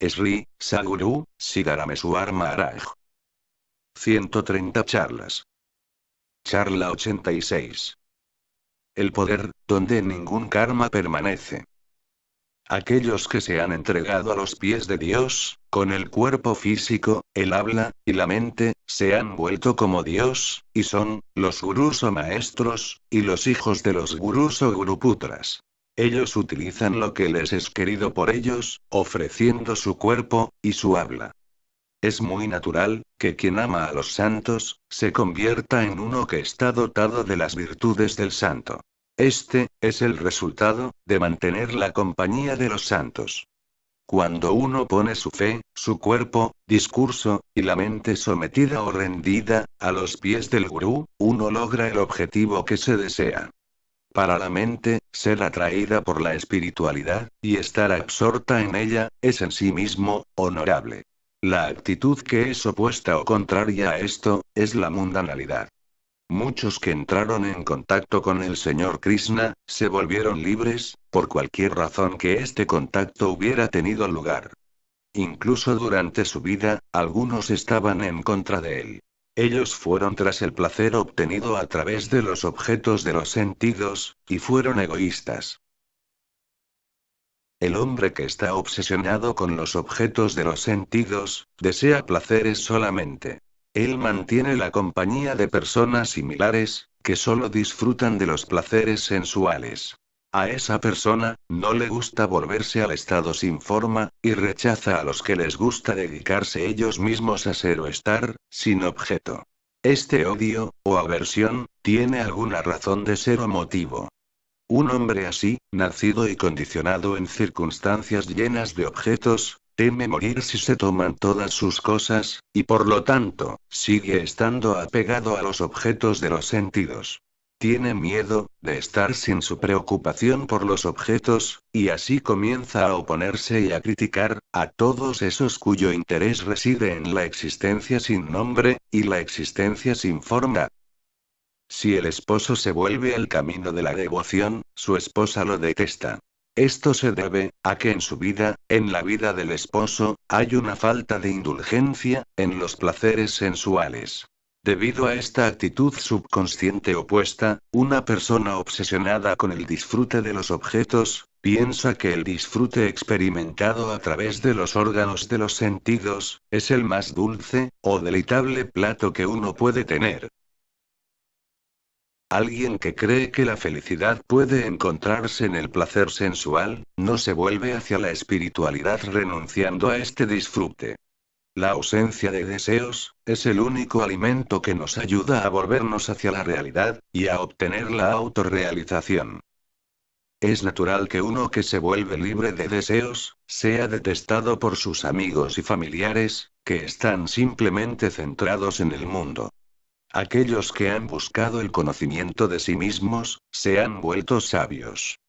ESRI, Saguru, arma Maharaj. 130 charlas. Charla 86. El poder, donde ningún karma permanece. Aquellos que se han entregado a los pies de Dios, con el cuerpo físico, el habla, y la mente, se han vuelto como Dios, y son, los gurus o maestros, y los hijos de los gurus o guruputras. Ellos utilizan lo que les es querido por ellos, ofreciendo su cuerpo, y su habla. Es muy natural, que quien ama a los santos, se convierta en uno que está dotado de las virtudes del santo. Este, es el resultado, de mantener la compañía de los santos. Cuando uno pone su fe, su cuerpo, discurso, y la mente sometida o rendida, a los pies del gurú, uno logra el objetivo que se desea. Para la mente, ser atraída por la espiritualidad, y estar absorta en ella, es en sí mismo, honorable. La actitud que es opuesta o contraria a esto, es la mundanalidad. Muchos que entraron en contacto con el señor Krishna, se volvieron libres, por cualquier razón que este contacto hubiera tenido lugar. Incluso durante su vida, algunos estaban en contra de él. Ellos fueron tras el placer obtenido a través de los objetos de los sentidos, y fueron egoístas. El hombre que está obsesionado con los objetos de los sentidos, desea placeres solamente. Él mantiene la compañía de personas similares, que solo disfrutan de los placeres sensuales. A esa persona, no le gusta volverse al estado sin forma, y rechaza a los que les gusta dedicarse ellos mismos a ser o estar, sin objeto. Este odio, o aversión, tiene alguna razón de ser o motivo. Un hombre así, nacido y condicionado en circunstancias llenas de objetos, teme morir si se toman todas sus cosas, y por lo tanto, sigue estando apegado a los objetos de los sentidos. Tiene miedo, de estar sin su preocupación por los objetos, y así comienza a oponerse y a criticar, a todos esos cuyo interés reside en la existencia sin nombre, y la existencia sin forma. Si el esposo se vuelve al camino de la devoción, su esposa lo detesta. Esto se debe a que en su vida, en la vida del esposo, hay una falta de indulgencia en los placeres sensuales. Debido a esta actitud subconsciente opuesta, una persona obsesionada con el disfrute de los objetos, piensa que el disfrute experimentado a través de los órganos de los sentidos, es el más dulce, o delitable plato que uno puede tener. Alguien que cree que la felicidad puede encontrarse en el placer sensual, no se vuelve hacia la espiritualidad renunciando a este disfrute. La ausencia de deseos, es el único alimento que nos ayuda a volvernos hacia la realidad, y a obtener la autorrealización. Es natural que uno que se vuelve libre de deseos, sea detestado por sus amigos y familiares, que están simplemente centrados en el mundo. Aquellos que han buscado el conocimiento de sí mismos, se han vuelto sabios.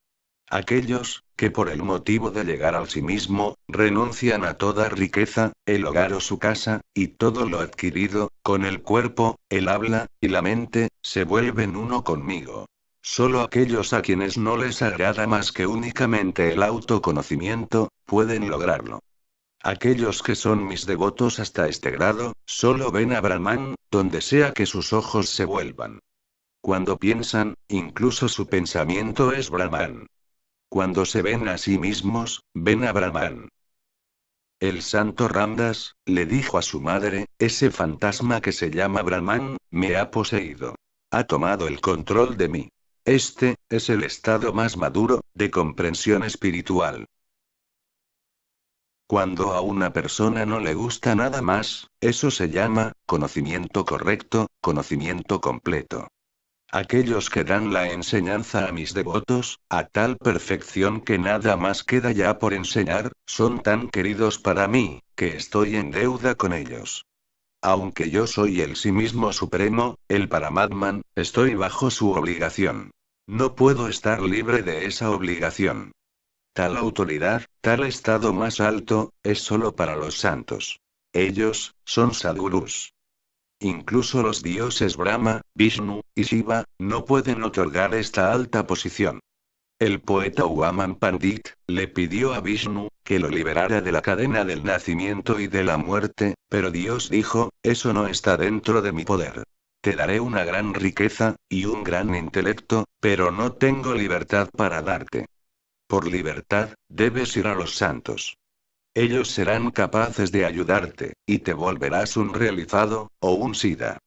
Aquellos, que por el motivo de llegar al sí mismo, renuncian a toda riqueza, el hogar o su casa, y todo lo adquirido, con el cuerpo, el habla, y la mente, se vuelven uno conmigo. Solo aquellos a quienes no les agrada más que únicamente el autoconocimiento, pueden lograrlo. Aquellos que son mis devotos hasta este grado, solo ven a Brahman, donde sea que sus ojos se vuelvan. Cuando piensan, incluso su pensamiento es Brahman. Cuando se ven a sí mismos, ven a Brahman. El santo Ramdas, le dijo a su madre, ese fantasma que se llama Brahman, me ha poseído. Ha tomado el control de mí. Este, es el estado más maduro, de comprensión espiritual. Cuando a una persona no le gusta nada más, eso se llama, conocimiento correcto, conocimiento completo aquellos que dan la enseñanza a mis devotos, a tal perfección que nada más queda ya por enseñar, son tan queridos para mí, que estoy en deuda con ellos. Aunque yo soy el sí mismo supremo, el Paramatman, estoy bajo su obligación. No puedo estar libre de esa obligación. Tal autoridad, tal estado más alto, es solo para los santos. Ellos, son sadhurus. Incluso los dioses Brahma, Vishnu y Shiva no pueden otorgar esta alta posición. El poeta Uaman Pandit le pidió a Vishnu que lo liberara de la cadena del nacimiento y de la muerte, pero Dios dijo, eso no está dentro de mi poder. Te daré una gran riqueza, y un gran intelecto, pero no tengo libertad para darte. Por libertad, debes ir a los santos. Ellos serán capaces de ayudarte, y te volverás un realizado, o un sida.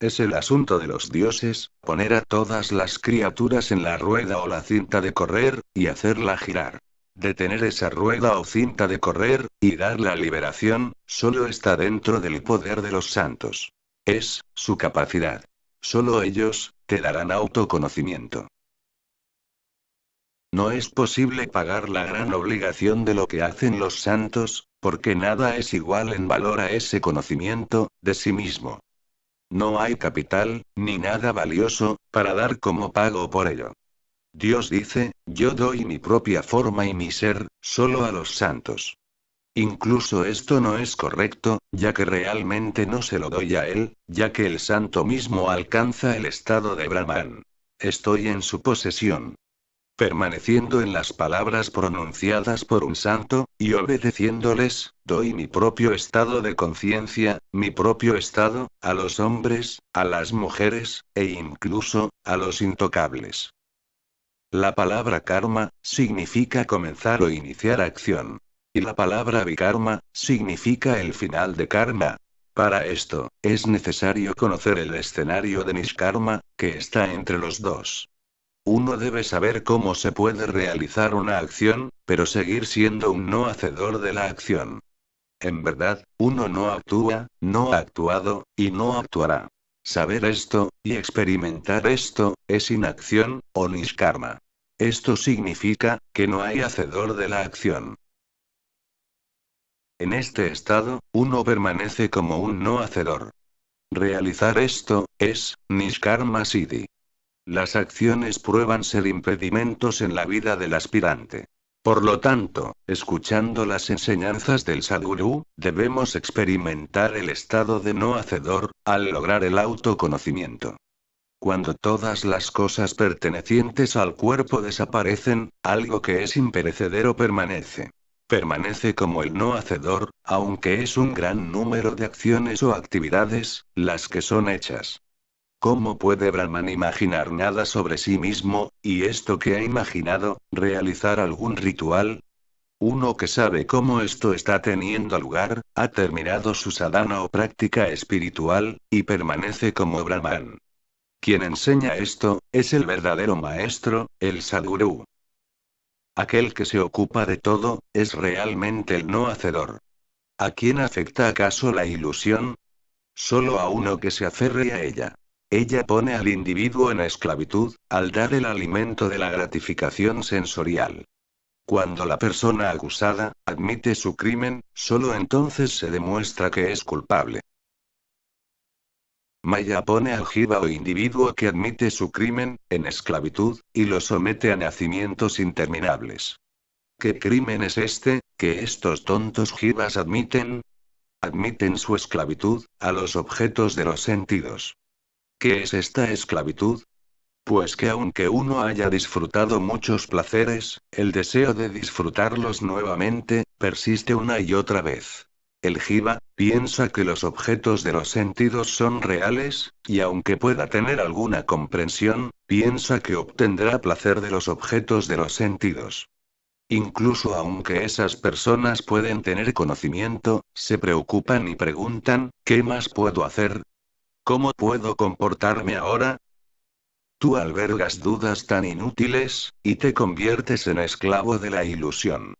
Es el asunto de los dioses, poner a todas las criaturas en la rueda o la cinta de correr, y hacerla girar. Detener esa rueda o cinta de correr, y dar la liberación, solo está dentro del poder de los santos. Es, su capacidad. Solo ellos, te darán autoconocimiento. No es posible pagar la gran obligación de lo que hacen los santos, porque nada es igual en valor a ese conocimiento, de sí mismo. No hay capital, ni nada valioso, para dar como pago por ello. Dios dice, yo doy mi propia forma y mi ser, solo a los santos. Incluso esto no es correcto, ya que realmente no se lo doy a él, ya que el santo mismo alcanza el estado de Brahman. Estoy en su posesión permaneciendo en las palabras pronunciadas por un santo, y obedeciéndoles, doy mi propio estado de conciencia, mi propio estado, a los hombres, a las mujeres, e incluso, a los intocables. La palabra karma, significa comenzar o iniciar acción. Y la palabra vikarma, significa el final de karma, para esto, es necesario conocer el escenario de karma que está entre los dos. Uno debe saber cómo se puede realizar una acción, pero seguir siendo un no hacedor de la acción. En verdad, uno no actúa, no ha actuado, y no actuará. Saber esto, y experimentar esto, es inacción, o niskarma. Esto significa, que no hay hacedor de la acción. En este estado, uno permanece como un no hacedor. Realizar esto, es, niskarma siddhi. Las acciones prueban ser impedimentos en la vida del aspirante. Por lo tanto, escuchando las enseñanzas del Sadhguru, debemos experimentar el estado de no hacedor, al lograr el autoconocimiento. Cuando todas las cosas pertenecientes al cuerpo desaparecen, algo que es imperecedero permanece. Permanece como el no hacedor, aunque es un gran número de acciones o actividades, las que son hechas. ¿Cómo puede Brahman imaginar nada sobre sí mismo, y esto que ha imaginado, realizar algún ritual? Uno que sabe cómo esto está teniendo lugar, ha terminado su sadhana o práctica espiritual, y permanece como Brahman. Quien enseña esto, es el verdadero maestro, el Sadguru. Aquel que se ocupa de todo, es realmente el no hacedor. ¿A quién afecta acaso la ilusión? Solo a uno que se aferre a ella. Ella pone al individuo en esclavitud, al dar el alimento de la gratificación sensorial. Cuando la persona acusada admite su crimen, solo entonces se demuestra que es culpable. Maya pone al jiba o individuo que admite su crimen, en esclavitud, y lo somete a nacimientos interminables. ¿Qué crimen es este, que estos tontos jibas admiten? Admiten su esclavitud, a los objetos de los sentidos. ¿Qué es esta esclavitud? Pues que aunque uno haya disfrutado muchos placeres, el deseo de disfrutarlos nuevamente, persiste una y otra vez. El jiva, piensa que los objetos de los sentidos son reales, y aunque pueda tener alguna comprensión, piensa que obtendrá placer de los objetos de los sentidos. Incluso aunque esas personas pueden tener conocimiento, se preocupan y preguntan, ¿qué más puedo hacer? ¿Cómo puedo comportarme ahora? Tú albergas dudas tan inútiles, y te conviertes en esclavo de la ilusión.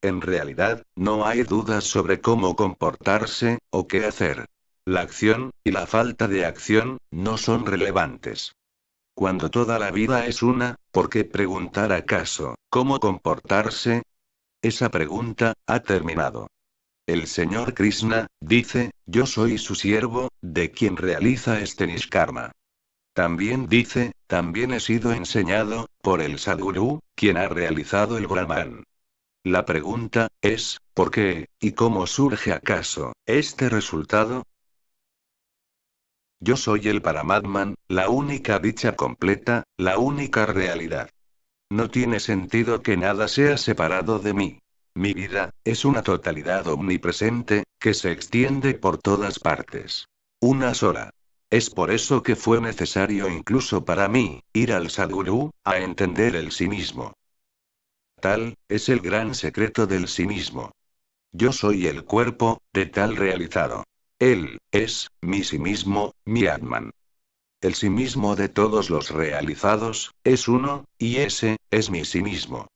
En realidad, no hay dudas sobre cómo comportarse, o qué hacer. La acción, y la falta de acción, no son relevantes. Cuando toda la vida es una, ¿por qué preguntar acaso, cómo comportarse? Esa pregunta, ha terminado. El señor Krishna, dice, yo soy su siervo, de quien realiza este Nishkarma. También dice, también he sido enseñado, por el Sadguru, quien ha realizado el Brahman. La pregunta, es, ¿por qué, y cómo surge acaso, este resultado? Yo soy el Paramatman, la única dicha completa, la única realidad. No tiene sentido que nada sea separado de mí. Mi vida, es una totalidad omnipresente, que se extiende por todas partes. Una sola. Es por eso que fue necesario incluso para mí, ir al Sadguru, a entender el sí mismo. Tal, es el gran secreto del sí mismo. Yo soy el cuerpo, de tal realizado. Él, es, mi sí mismo, mi Atman. El sí mismo de todos los realizados, es uno, y ese, es mi sí mismo.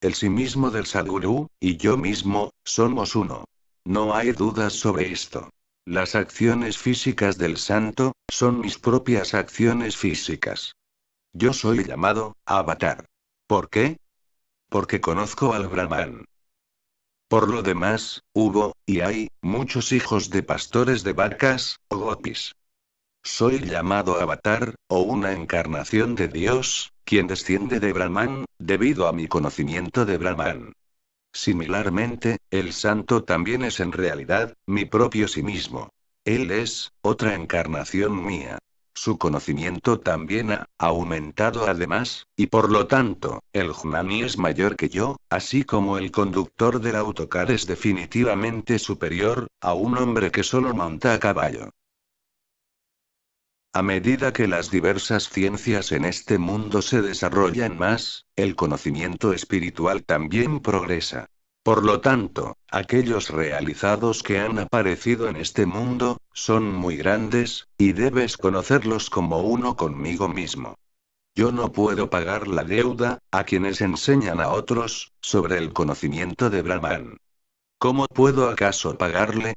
El sí mismo del Sadguru, y yo mismo, somos uno. No hay dudas sobre esto. Las acciones físicas del santo, son mis propias acciones físicas. Yo soy llamado, avatar. ¿Por qué? Porque conozco al Brahman. Por lo demás, hubo, y hay, muchos hijos de pastores de vacas, o gopis. Soy llamado avatar, o una encarnación de Dios, quien desciende de Brahman, debido a mi conocimiento de Brahman. Similarmente, el santo también es en realidad, mi propio sí mismo. Él es, otra encarnación mía. Su conocimiento también ha aumentado además, y por lo tanto, el Jnani es mayor que yo, así como el conductor del autocar es definitivamente superior, a un hombre que solo monta a caballo. A medida que las diversas ciencias en este mundo se desarrollan más, el conocimiento espiritual también progresa. Por lo tanto, aquellos realizados que han aparecido en este mundo, son muy grandes, y debes conocerlos como uno conmigo mismo. Yo no puedo pagar la deuda, a quienes enseñan a otros, sobre el conocimiento de Brahman. ¿Cómo puedo acaso pagarle?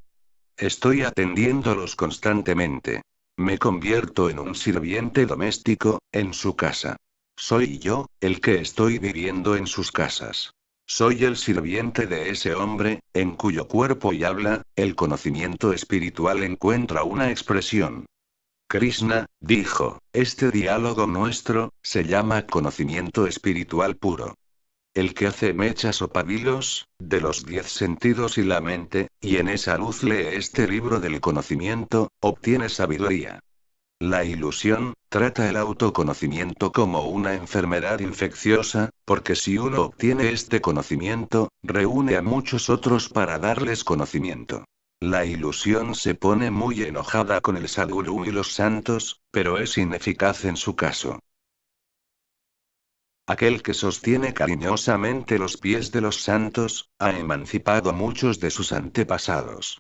Estoy atendiéndolos constantemente. Me convierto en un sirviente doméstico, en su casa. Soy yo, el que estoy viviendo en sus casas. Soy el sirviente de ese hombre, en cuyo cuerpo y habla, el conocimiento espiritual encuentra una expresión. Krishna, dijo, este diálogo nuestro, se llama conocimiento espiritual puro el que hace mechas o pabilos, de los diez sentidos y la mente, y en esa luz lee este libro del conocimiento, obtiene sabiduría. La ilusión, trata el autoconocimiento como una enfermedad infecciosa, porque si uno obtiene este conocimiento, reúne a muchos otros para darles conocimiento. La ilusión se pone muy enojada con el Sadguru y los santos, pero es ineficaz en su caso. Aquel que sostiene cariñosamente los pies de los santos, ha emancipado a muchos de sus antepasados.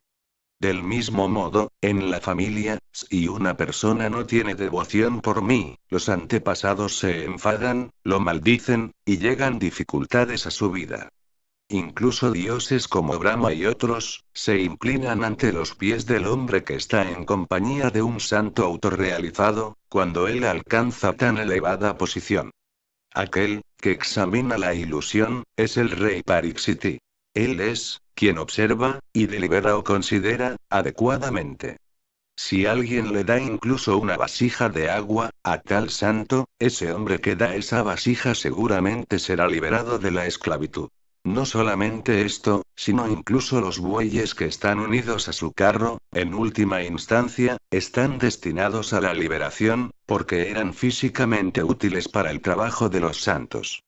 Del mismo modo, en la familia, si una persona no tiene devoción por mí, los antepasados se enfadan, lo maldicen, y llegan dificultades a su vida. Incluso dioses como Brahma y otros, se inclinan ante los pies del hombre que está en compañía de un santo autorrealizado, cuando él alcanza tan elevada posición. Aquel, que examina la ilusión, es el rey Parixiti. Él es, quien observa, y delibera o considera, adecuadamente. Si alguien le da incluso una vasija de agua, a tal santo, ese hombre que da esa vasija seguramente será liberado de la esclavitud. No solamente esto, sino incluso los bueyes que están unidos a su carro, en última instancia, están destinados a la liberación, porque eran físicamente útiles para el trabajo de los santos.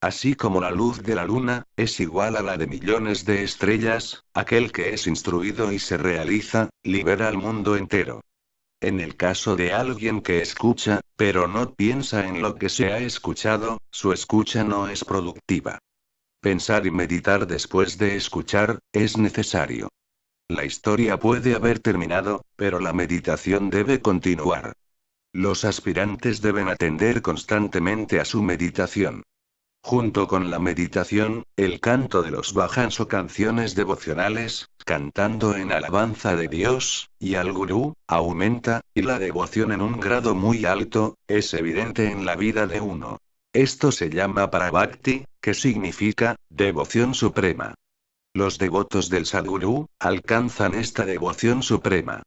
Así como la luz de la luna, es igual a la de millones de estrellas, aquel que es instruido y se realiza, libera al mundo entero. En el caso de alguien que escucha, pero no piensa en lo que se ha escuchado, su escucha no es productiva. Pensar y meditar después de escuchar, es necesario. La historia puede haber terminado, pero la meditación debe continuar. Los aspirantes deben atender constantemente a su meditación. Junto con la meditación, el canto de los bajans o canciones devocionales, cantando en alabanza de Dios, y al gurú, aumenta, y la devoción en un grado muy alto, es evidente en la vida de uno. Esto se llama Parabhakti, que significa, devoción suprema. Los devotos del Sadguru, alcanzan esta devoción suprema.